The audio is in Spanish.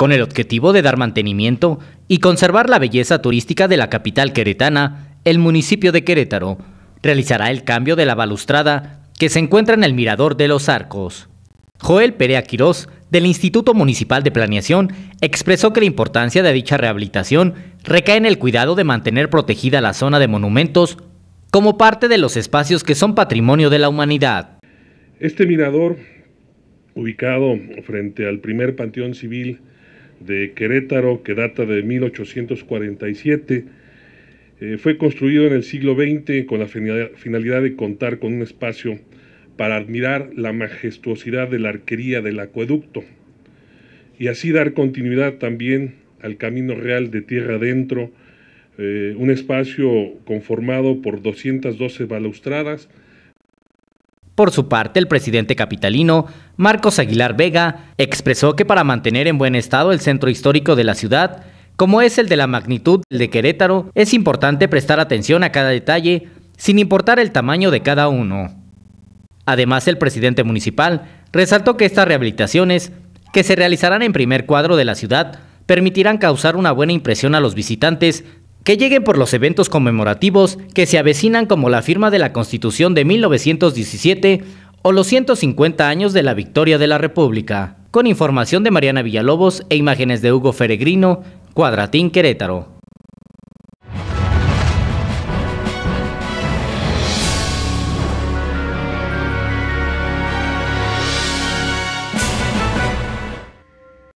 con el objetivo de dar mantenimiento y conservar la belleza turística de la capital queretana, el municipio de Querétaro realizará el cambio de la balustrada que se encuentra en el Mirador de los Arcos. Joel Perea Quirós, del Instituto Municipal de Planeación, expresó que la importancia de dicha rehabilitación recae en el cuidado de mantener protegida la zona de monumentos como parte de los espacios que son patrimonio de la humanidad. Este mirador, ubicado frente al primer panteón civil de Querétaro que data de 1847. Eh, fue construido en el siglo XX con la finalidad de contar con un espacio para admirar la majestuosidad de la arquería del acueducto y así dar continuidad también al Camino Real de Tierra Adentro, eh, un espacio conformado por 212 balaustradas, por su parte, el presidente capitalino, Marcos Aguilar Vega, expresó que para mantener en buen estado el centro histórico de la ciudad, como es el de la magnitud del de Querétaro, es importante prestar atención a cada detalle, sin importar el tamaño de cada uno. Además, el presidente municipal resaltó que estas rehabilitaciones, que se realizarán en primer cuadro de la ciudad, permitirán causar una buena impresión a los visitantes que lleguen por los eventos conmemorativos que se avecinan como la firma de la Constitución de 1917 o los 150 años de la victoria de la República. Con información de Mariana Villalobos e imágenes de Hugo Feregrino, Cuadratín Querétaro.